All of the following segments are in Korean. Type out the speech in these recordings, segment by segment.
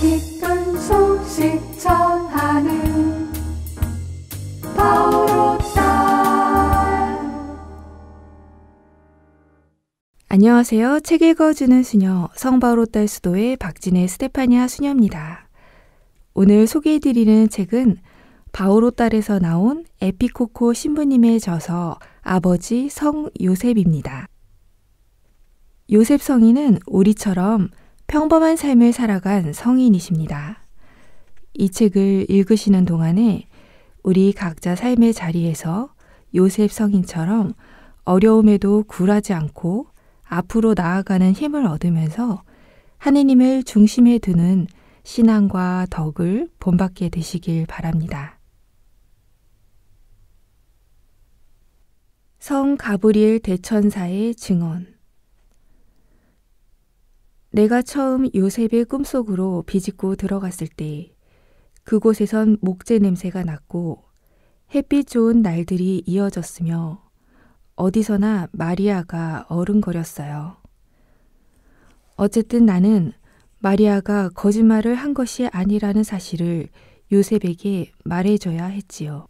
기쁜 소식 전하는 바오로 딸 안녕하세요. 책 읽어주는 수녀 성바오로 딸 수도의 박진혜 스테파니아 수녀입니다. 오늘 소개해드리는 책은 바오로 딸에서 나온 에피코코 신부님의 저서 아버지 성 요셉입니다. 요셉 성인은 우리처럼 평범한 삶을 살아간 성인이십니다. 이 책을 읽으시는 동안에 우리 각자 삶의 자리에서 요셉 성인처럼 어려움에도 굴하지 않고 앞으로 나아가는 힘을 얻으면서 하느님을 중심에 두는 신앙과 덕을 본받게 되시길 바랍니다. 성 가브리엘 대천사의 증언 내가 처음 요셉의 꿈속으로 비집고 들어갔을 때 그곳에선 목재 냄새가 났고 햇빛 좋은 날들이 이어졌으며 어디서나 마리아가 어른거렸어요. 어쨌든 나는 마리아가 거짓말을 한 것이 아니라는 사실을 요셉에게 말해줘야 했지요.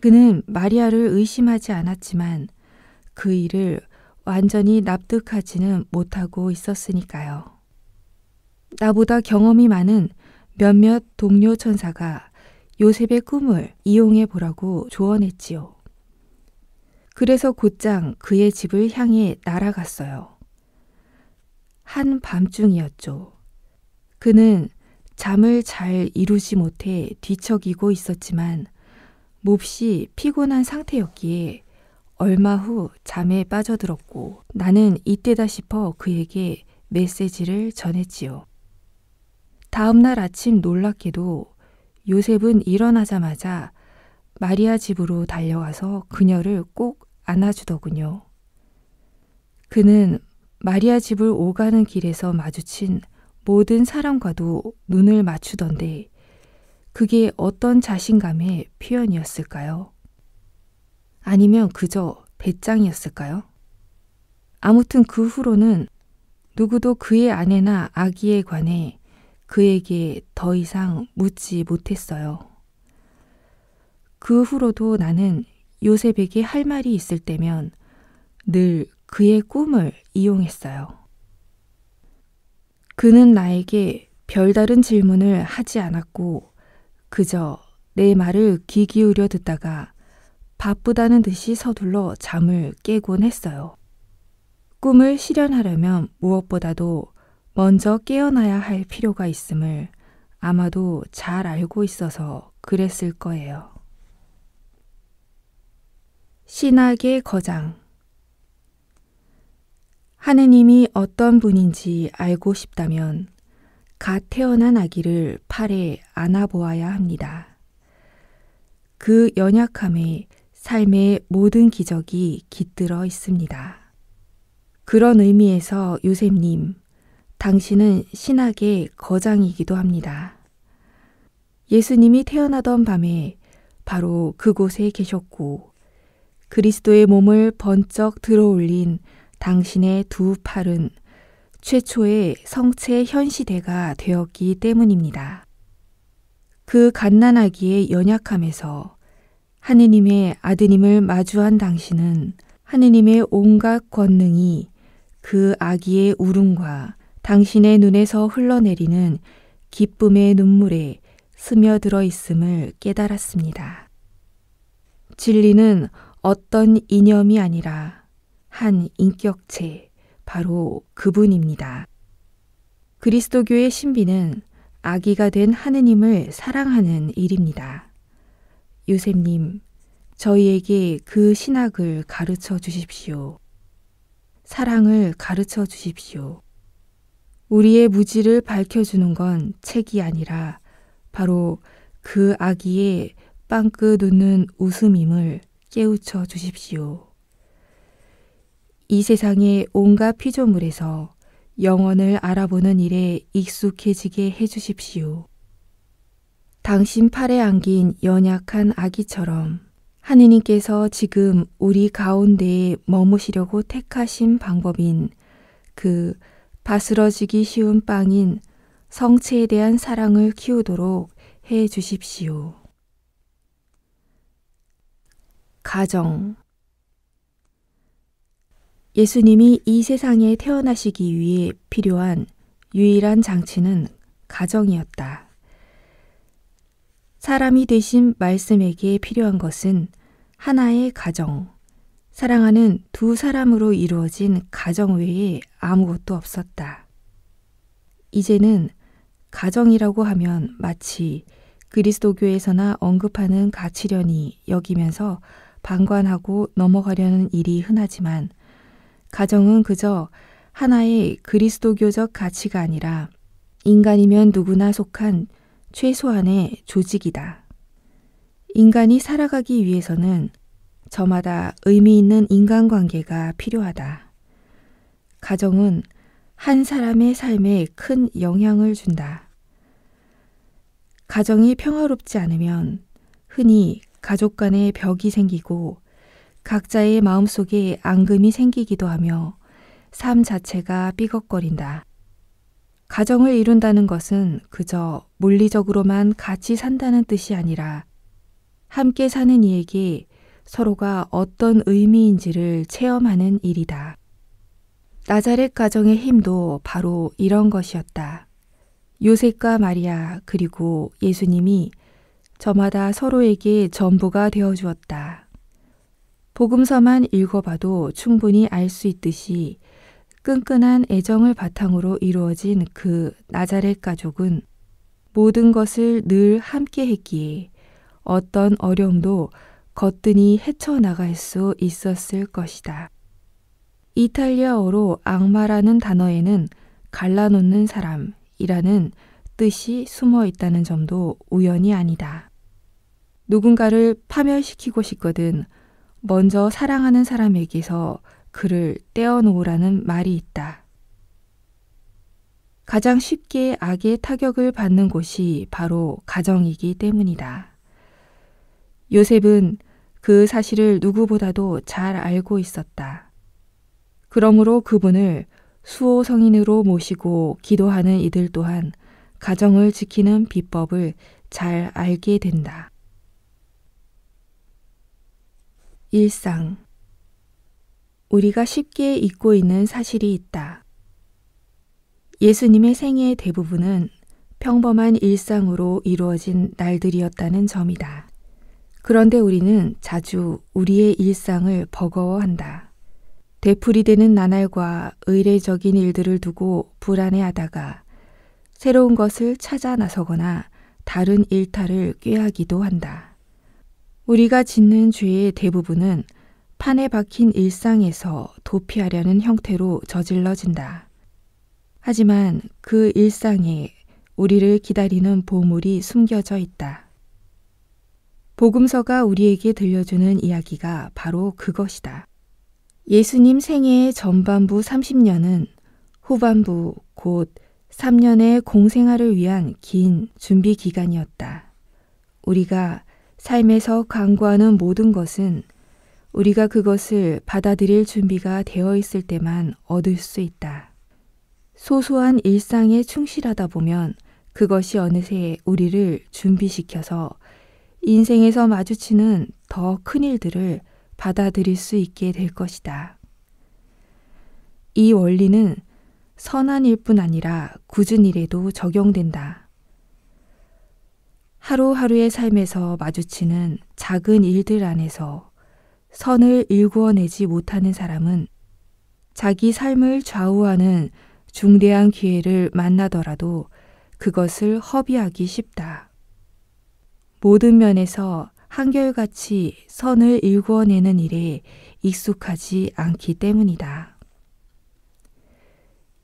그는 마리아를 의심하지 않았지만 그 일을 완전히 납득하지는 못하고 있었으니까요. 나보다 경험이 많은 몇몇 동료 천사가 요셉의 꿈을 이용해 보라고 조언했지요. 그래서 곧장 그의 집을 향해 날아갔어요. 한 밤중이었죠. 그는 잠을 잘 이루지 못해 뒤척이고 있었지만 몹시 피곤한 상태였기에 얼마 후 잠에 빠져들었고 나는 이때다 싶어 그에게 메시지를 전했지요. 다음날 아침 놀랍게도 요셉은 일어나자마자 마리아 집으로 달려가서 그녀를 꼭 안아주더군요. 그는 마리아 집을 오가는 길에서 마주친 모든 사람과도 눈을 맞추던데 그게 어떤 자신감의 표현이었을까요? 아니면 그저 배짱이었을까요? 아무튼 그 후로는 누구도 그의 아내나 아기에 관해 그에게 더 이상 묻지 못했어요. 그 후로도 나는 요셉에게 할 말이 있을 때면 늘 그의 꿈을 이용했어요. 그는 나에게 별다른 질문을 하지 않았고 그저 내 말을 귀 기울여 듣다가 바쁘다는 듯이 서둘러 잠을 깨곤 했어요. 꿈을 실현하려면 무엇보다도 먼저 깨어나야 할 필요가 있음을 아마도 잘 알고 있어서 그랬을 거예요. 신학의 거장 하느님이 어떤 분인지 알고 싶다면 갓 태어난 아기를 팔에 안아보아야 합니다. 그 연약함에 삶의 모든 기적이 깃들어 있습니다. 그런 의미에서 요셉님, 당신은 신학의 거장이기도 합니다. 예수님이 태어나던 밤에 바로 그곳에 계셨고 그리스도의 몸을 번쩍 들어올린 당신의 두 팔은 최초의 성체 현시대가 되었기 때문입니다. 그 갓난아기의 연약함에서 하느님의 아드님을 마주한 당신은 하느님의 온갖 권능이 그 아기의 울음과 당신의 눈에서 흘러내리는 기쁨의 눈물에 스며들어 있음을 깨달았습니다. 진리는 어떤 이념이 아니라 한 인격체, 바로 그분입니다. 그리스도교의 신비는 아기가 된 하느님을 사랑하는 일입니다. 요셉님, 저희에게 그 신학을 가르쳐 주십시오. 사랑을 가르쳐 주십시오. 우리의 무지를 밝혀주는 건 책이 아니라 바로 그 아기의 빵끄 웃는 웃음임을 깨우쳐 주십시오. 이 세상의 온갖 피조물에서 영혼을 알아보는 일에 익숙해지게 해주십시오. 당신 팔에 안긴 연약한 아기처럼 하느님께서 지금 우리 가운데에 머무시려고 택하신 방법인 그 바스러지기 쉬운 빵인 성체에 대한 사랑을 키우도록 해 주십시오. 가정 예수님이 이 세상에 태어나시기 위해 필요한 유일한 장치는 가정이었다. 사람이 되신 말씀에게 필요한 것은 하나의 가정, 사랑하는 두 사람으로 이루어진 가정 외에 아무것도 없었다. 이제는 가정이라고 하면 마치 그리스도교에서나 언급하는 가치련이 여기면서 방관하고 넘어가려는 일이 흔하지만 가정은 그저 하나의 그리스도교적 가치가 아니라 인간이면 누구나 속한 최소한의 조직이다. 인간이 살아가기 위해서는 저마다 의미 있는 인간관계가 필요하다. 가정은 한 사람의 삶에 큰 영향을 준다. 가정이 평화롭지 않으면 흔히 가족 간의 벽이 생기고 각자의 마음속에 앙금이 생기기도 하며 삶 자체가 삐걱거린다. 가정을 이룬다는 것은 그저 물리적으로만 같이 산다는 뜻이 아니라 함께 사는 이에게 서로가 어떤 의미인지를 체험하는 일이다. 나자렛 가정의 힘도 바로 이런 것이었다. 요셉과 마리아 그리고 예수님이 저마다 서로에게 전부가 되어 주었다. 복음서만 읽어봐도 충분히 알 수 있듯이 끈끈한 애정을 바탕으로 이루어진 그 나자렛 가족은 모든 것을 늘 함께 했기에 어떤 어려움도 거뜬히 헤쳐나갈 수 있었을 것이다. 이탈리아어로 악마라는 단어에는 갈라놓는 사람이라는 뜻이 숨어 있다는 점도 우연이 아니다. 누군가를 파멸시키고 싶거든 먼저 사랑하는 사람에게서 그를 떼어놓으라는 말이 있다. 가장 쉽게 악의 타격을 받는 곳이 바로 가정이기 때문이다. 요셉은 그 사실을 누구보다도 잘 알고 있었다. 그러므로 그분을 수호 성인으로 모시고 기도하는 이들 또한 가정을 지키는 비법을 잘 알게 된다. 일상 우리가 쉽게 잊고 있는 사실이 있다. 예수님의 생애 대부분은 평범한 일상으로 이루어진 날들이었다는 점이다. 그런데 우리는 자주 우리의 일상을 버거워한다. 되풀이되는 나날과 의례적인 일들을 두고 불안해하다가 새로운 것을 찾아 나서거나 다른 일탈을 꾀하기도 한다. 우리가 짓는 죄의 대부분은 판에 박힌 일상에서 도피하려는 형태로 저질러진다. 하지만 그 일상에 우리를 기다리는 보물이 숨겨져 있다. 복음서가 우리에게 들려주는 이야기가 바로 그것이다. 예수님 생애의 전반부 30년은 후반부 곧 3년의 공생활을 위한 긴 준비 기간이었다. 우리가 삶에서 강구하는 모든 것은 우리가 그것을 받아들일 준비가 되어 있을 때만 얻을 수 있다. 소소한 일상에 충실하다 보면 그것이 어느새 우리를 준비시켜서 인생에서 마주치는 더 큰 일들을 받아들일 수 있게 될 것이다. 이 원리는 선한 일뿐 아니라 굳은 일에도 적용된다. 하루하루의 삶에서 마주치는 작은 일들 안에서 선을 일구어내지 못하는 사람은 자기 삶을 좌우하는 중대한 기회를 만나더라도 그것을 허비하기 쉽다. 모든 면에서 한결같이 선을 일구어내는 일에 익숙하지 않기 때문이다.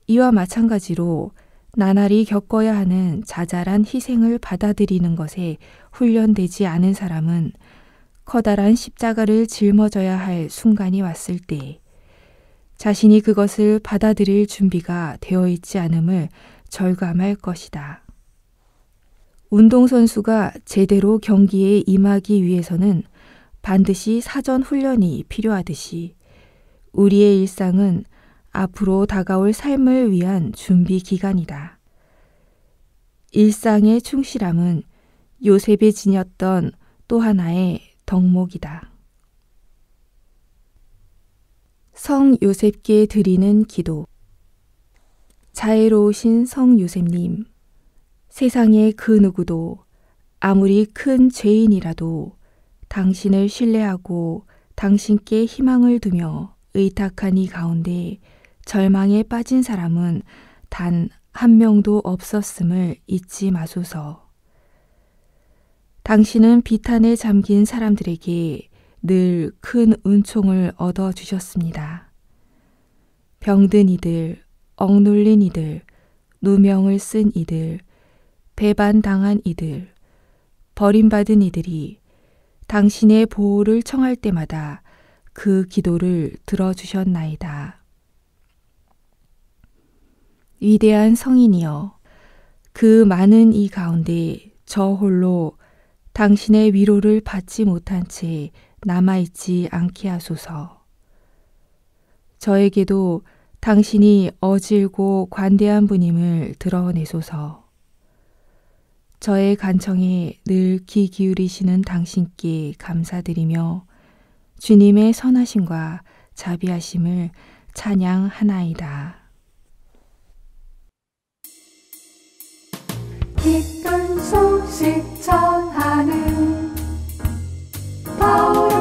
이와 마찬가지로 나날이 겪어야 하는 자잘한 희생을 받아들이는 것에 훈련되지 않은 사람은 커다란 십자가를 짊어져야 할 순간이 왔을 때 자신이 그것을 받아들일 준비가 되어 있지 않음을 절감할 것이다. 운동선수가 제대로 경기에 임하기 위해서는 반드시 사전 훈련이 필요하듯이 우리의 일상은 앞으로 다가올 삶을 위한 준비 기간이다. 일상의 충실함은 요셉이 지녔던 또 하나의 덕목이다. 성 요셉께 드리는 기도. 자애로우신 성 요셉님, 세상의 그 누구도 아무리 큰 죄인이라도 당신을 신뢰하고 당신께 희망을 두며 의탁한 이 가운데 절망에 빠진 사람은 단 한 명도 없었음을 잊지 마소서. 당신은 비탄에 잠긴 사람들에게 늘 큰 은총을 얻어 주셨습니다. 병든 이들, 억눌린 이들, 누명을 쓴 이들, 배반당한 이들, 버림받은 이들이 당신의 보호를 청할 때마다 그 기도를 들어주셨나이다. 위대한 성인이여, 그 많은 이 가운데 저 홀로 당신의 위로를 받지 못한 채 남아있지 않게 하소서. 저에게도 당신이 어질고 관대한 분임을 드러내소서. 저의 간청에 늘귀 기울이시는 당신께 감사드리며 주님의 선하심과 자비하심을 찬양하나이다. 깃털 소식 나는 바울